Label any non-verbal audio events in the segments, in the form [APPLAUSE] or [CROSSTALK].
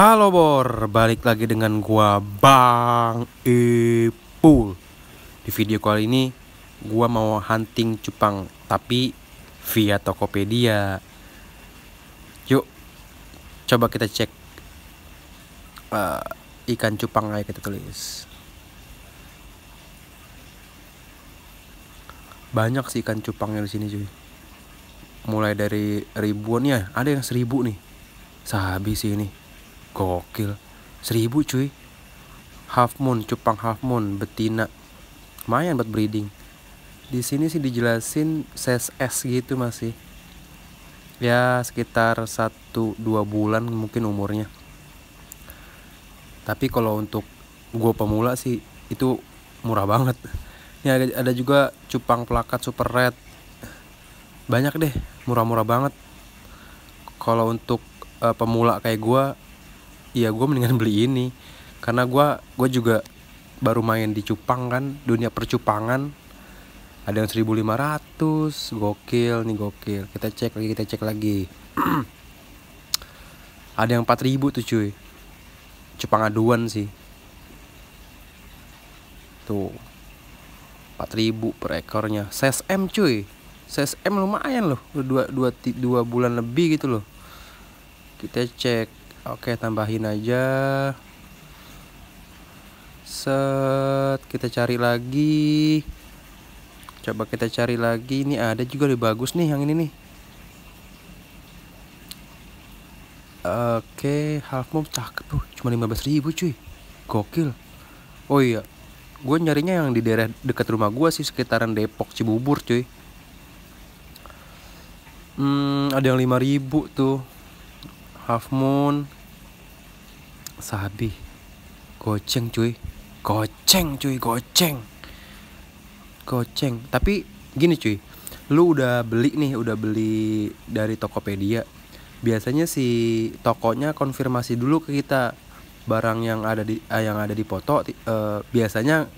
Halo Bor, balik lagi dengan gua Bang Ipul. Di video kali ini gua mau hunting cupang tapi via Tokopedia. Yuk, coba kita cek uh, ikan cupang ayo kita tulis. Banyak sih ikan cupang yang di sini cuy. Mulai dari ribuan ya, ada yang seribu nih. Sabi sih ini Gokil. Seribu cuy. Half moon, cupang half moon, betina. Lumayan buat breeding. Di sini sih dijelasin size S gitu masih. Ya sekitar satu dua bulan mungkin umurnya. Tapi kalau untuk gue pemula sih itu murah banget. Ini ada, juga cupang plakat super red. Banyak deh, murah-murah banget. Kalau untuk eh, pemula kayak gue ya gue mendingan beli ini karena gue gue juga baru main di cupang kan dunia percupangan ada yang 1500 gokil nih gokil kita cek lagi kita cek lagi [CLEARS THROAT] ada yang 4000 tuh cuy cupang aduan sih tuh 4000 per ekornya CSM cuy CSM lumayan loh dua, dua, dua bulan lebih gitu loh kita cek Oke, tambahin aja. Set, kita cari lagi. Coba kita cari lagi. Ini ada juga lebih bagus nih yang ini nih. Oke, half moon cakep tuh. Cuma 15 ribu cuy. Gokil. Oh iya, gue nyarinya yang di daerah dekat rumah gue sih sekitaran Depok Cibubur cuy. Hmm, ada yang 5000 tuh. Half Moon, Sabi, goceng cuy, goceng cuy, goceng, goceng. Tapi gini cuy, lu udah beli nih, udah beli dari Tokopedia. Biasanya si tokonya konfirmasi dulu ke kita barang yang ada di eh, yang ada di foto uh, biasanya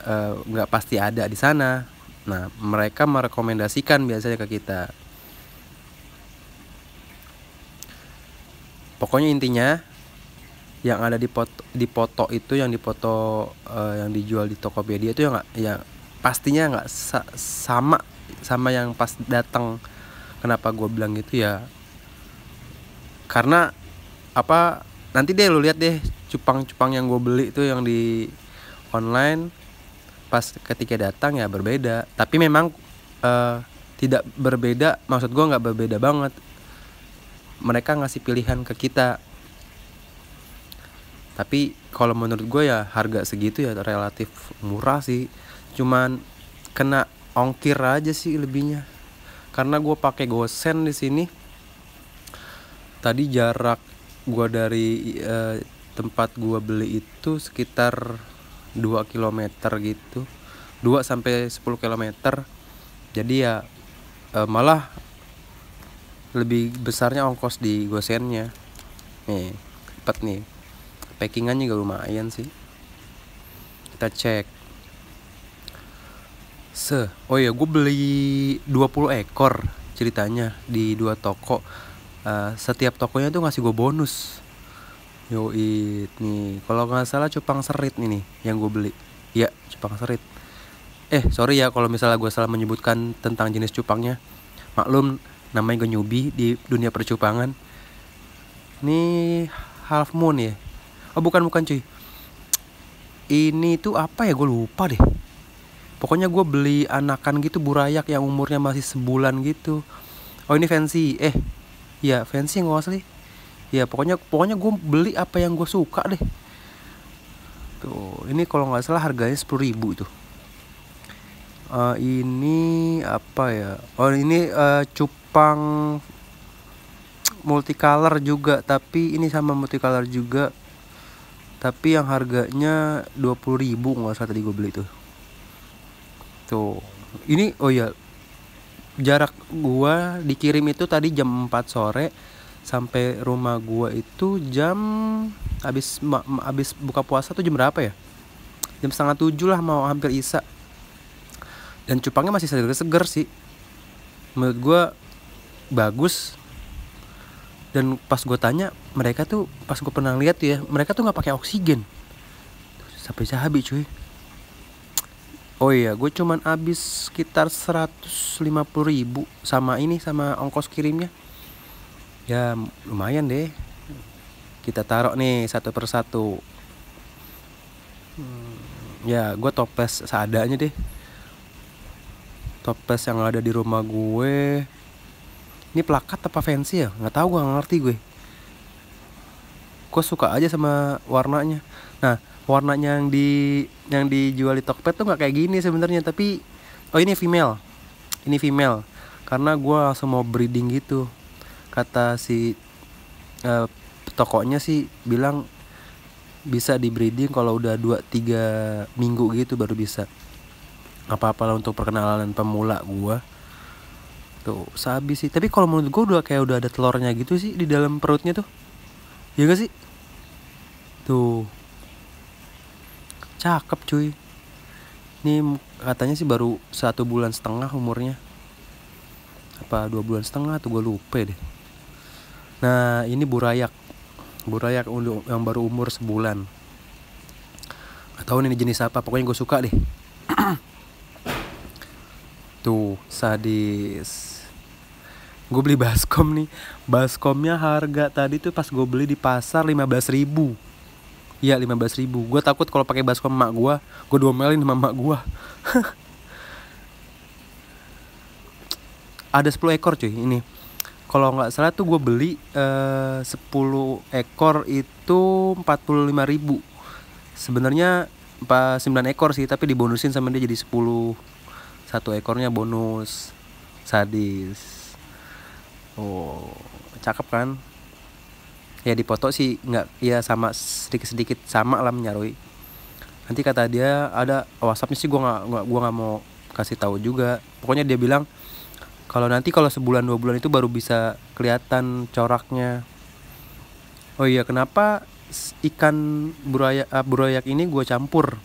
eh, nggak pasti ada di sana. Nah mereka merekomendasikan biasanya ke kita pokoknya intinya yang ada di pot di foto itu yang di foto uh, eh, yang dijual di Tokopedia itu ya nggak ya pastinya nggak sa sama sama yang pas datang kenapa gue bilang gitu ya karena apa nanti deh lu lihat deh cupang-cupang yang gue beli itu yang di online pas ketika datang ya berbeda tapi memang uh, tidak berbeda maksud gue nggak berbeda banget mereka ngasih pilihan ke kita tapi kalau menurut gue ya harga segitu ya relatif murah sih cuman kena ongkir aja sih lebihnya karena gue pakai gosen di sini tadi jarak gue dari eh, tempat gue beli itu sekitar 2 km gitu 2 sampai 10 km jadi ya eh, malah lebih besarnya ongkos di gosennya nih cepet nih packingan juga lumayan sih kita cek se oh ya gue beli 20 ekor ceritanya di dua toko uh, setiap tokonya tuh ngasih gue bonus yo nih kalau nggak salah cupang serit ini yang gue beli ya cupang serit eh sorry ya kalau misalnya gue salah menyebutkan tentang jenis cupangnya maklum namanya gue nyubi di dunia percupangan ini half moon ya oh bukan bukan cuy ini tuh apa ya gue lupa deh pokoknya gue beli anakan gitu burayak yang umurnya masih sebulan gitu oh ini fancy eh ya fancy nggak asli ya pokoknya pokoknya gue beli apa yang gue suka deh tuh ini kalau nggak salah harganya sepuluh ribu itu uh, ini apa ya oh ini uh, cup Jepang multicolor juga tapi ini sama multicolor juga tapi yang harganya 20.000 nggak usah tadi gue beli tuh tuh ini oh ya jarak gua dikirim itu tadi jam 4 sore sampai rumah gua itu jam habis habis buka puasa tuh jam berapa ya? Jam setengah tujuh lah mau hampir isa. Dan cupangnya masih seger-seger sih. Menurut gua bagus dan pas gue tanya mereka tuh pas gue pernah lihat ya mereka tuh nggak pakai oksigen sampai sehabis cuy oh iya gue cuman habis sekitar 150 ribu sama ini sama ongkos kirimnya ya lumayan deh kita taruh nih satu persatu hmm, ya gue toples seadanya deh toples yang ada di rumah gue ini plakat apa fancy ya nggak tahu gue nggak ngerti gue gue suka aja sama warnanya nah warnanya yang di yang dijual di Tokped tuh nggak kayak gini sebenarnya tapi oh ini female ini female karena gue langsung mau breeding gitu kata si uh, tokonya sih bilang bisa di breeding kalau udah 2-3 minggu gitu baru bisa apa-apalah untuk perkenalan pemula gue tuh gitu. sabi sih tapi kalau menurut gue udah kayak udah ada telurnya gitu sih di dalam perutnya tuh ya gak sih tuh cakep cuy ini katanya sih baru satu bulan setengah umurnya apa dua bulan setengah tuh gue lupa deh nah ini burayak burayak yang baru umur sebulan Gak tahu ini jenis apa pokoknya gue suka deh [CLEARS THROAT] tuh sadis gue beli baskom nih baskomnya harga tadi tuh pas gue beli di pasar lima belas ribu iya 15 ribu gue takut kalau pakai baskom emak gue gue dua domelin sama emak gue [LAUGHS] ada sepuluh ekor cuy ini kalau nggak salah tuh gue beli eh, sepuluh ekor itu 45 ribu sebenarnya 9 ekor sih tapi dibonusin sama dia jadi sepuluh satu ekornya bonus sadis oh cakep kan ya di foto sih nggak ya sama sedikit sedikit sama lah menyarui nanti kata dia ada oh, WhatsAppnya sih gue nggak gua nggak mau kasih tahu juga pokoknya dia bilang kalau nanti kalau sebulan dua bulan itu baru bisa kelihatan coraknya oh iya kenapa ikan burayak uh, eh, buroyak ini gue campur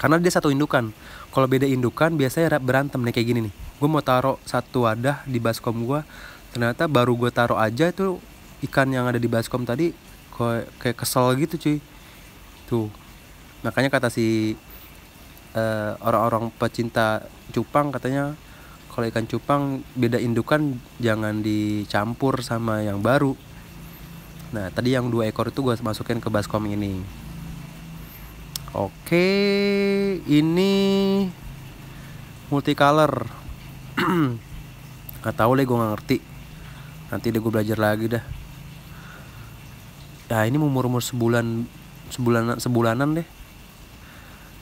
karena dia satu indukan kalau beda indukan biasanya berantem nih kayak gini nih gue mau taruh satu wadah di baskom gue ternyata baru gue taruh aja itu ikan yang ada di baskom tadi kayak kesel gitu cuy tuh makanya kata si uh, orang-orang pecinta cupang katanya kalau ikan cupang beda indukan jangan dicampur sama yang baru nah tadi yang dua ekor itu gue masukin ke baskom ini oke ini multicolor [CLEARS THROAT] nggak tahu deh gue nggak ngerti nanti deh gue belajar lagi dah ya nah, ini umur umur sebulan sebulan sebulanan deh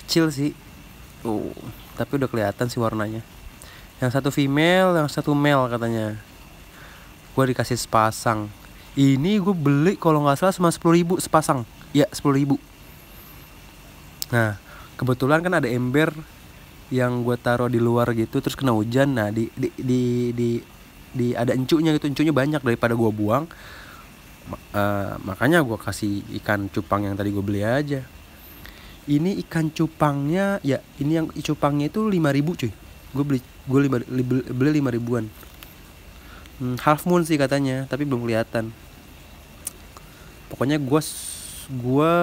kecil sih oh tapi udah kelihatan sih warnanya yang satu female yang satu male katanya gue dikasih sepasang ini gue beli kalau nggak salah cuma sepuluh ribu sepasang ya sepuluh ribu nah kebetulan kan ada ember yang gue taruh di luar gitu terus kena hujan nah di di di, di di ada encunya gitu encunya banyak daripada gue buang uh, makanya gue kasih ikan cupang yang tadi gue beli aja ini ikan cupangnya ya ini yang cupangnya itu 5000 cuy gue beli gue lima, li, beli lima ribuan hmm, half moon sih katanya tapi belum kelihatan pokoknya gue gue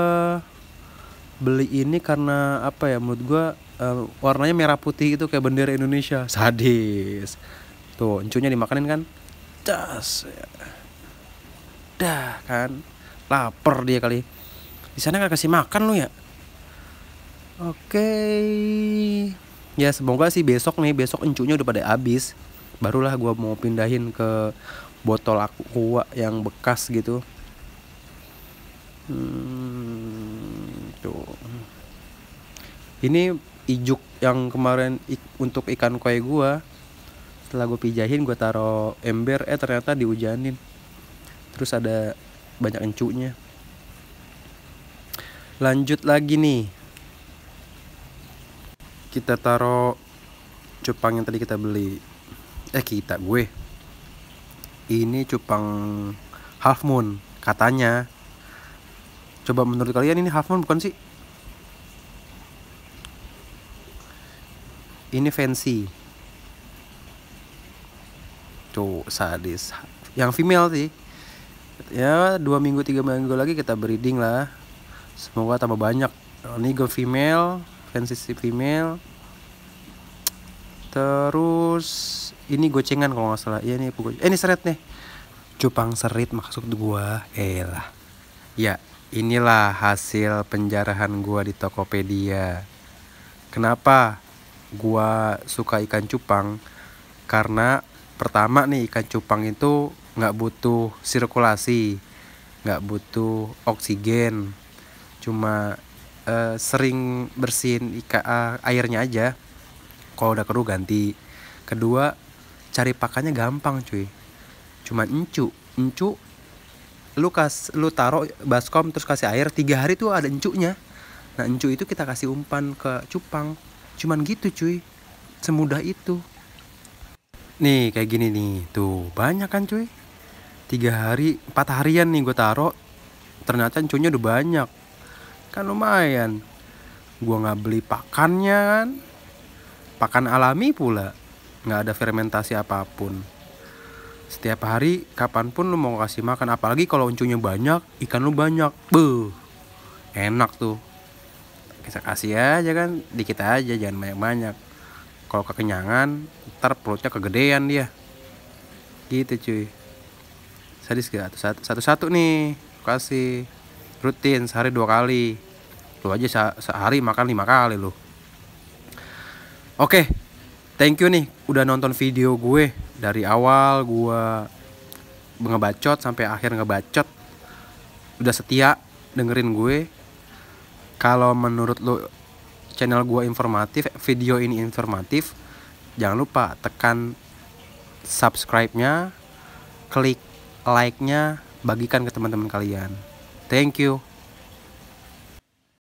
beli ini karena apa ya menurut gue uh, warnanya merah putih itu kayak bendera Indonesia sadis tuh encunya dimakanin kan das ya. dah kan lapar dia kali di sana nggak kasih makan lu ya oke okay. ya semoga sih besok nih besok encunya udah pada habis barulah gue mau pindahin ke botol aku kua yang bekas gitu hmm, tuh ini ijuk yang kemarin ik, untuk ikan koi gue setelah gue pijahin gue taro ember eh ternyata dihujanin terus ada banyak encunya lanjut lagi nih kita taro cupang yang tadi kita beli eh kita gue ini cupang half moon katanya coba menurut kalian ini half moon bukan sih ini fancy cowok sadis yang female sih ya dua minggu tiga minggu lagi kita breeding lah semoga tambah banyak onigo female fantasy female terus ini gocengan kalau nggak salah ya ini eh, ini seret nih cupang serit maksud gua elah ya inilah hasil penjarahan gua di Tokopedia kenapa gua suka ikan cupang karena pertama nih ikan cupang itu nggak butuh sirkulasi nggak butuh oksigen cuma uh, sering bersihin ika, eh, airnya aja kalau udah keruh ganti kedua cari pakannya gampang cuy cuman encu encu lu kas lu taruh baskom terus kasih air tiga hari tuh ada encunya nah encu itu kita kasih umpan ke cupang cuman gitu cuy semudah itu nih kayak gini nih tuh banyak kan cuy tiga hari empat harian nih gue taro ternyata cuynya udah banyak kan lumayan gue gak beli pakannya kan pakan alami pula Gak ada fermentasi apapun setiap hari kapanpun lu mau kasih makan apalagi kalau uncunya banyak ikan lu banyak beuh enak tuh kita kasih aja kan dikit aja jangan banyak-banyak kalau kekenyangan ntar perutnya kegedean dia gitu cuy sadis gak satu satu, satu nih kasih rutin sehari dua kali lu aja se sehari makan lima kali lu oke okay. thank you nih udah nonton video gue dari awal gue ngebacot sampai akhir ngebacot udah setia dengerin gue kalau menurut lu channel gue informatif video ini informatif jangan lupa tekan subscribe-nya, klik like-nya, bagikan ke teman-teman kalian. Thank you.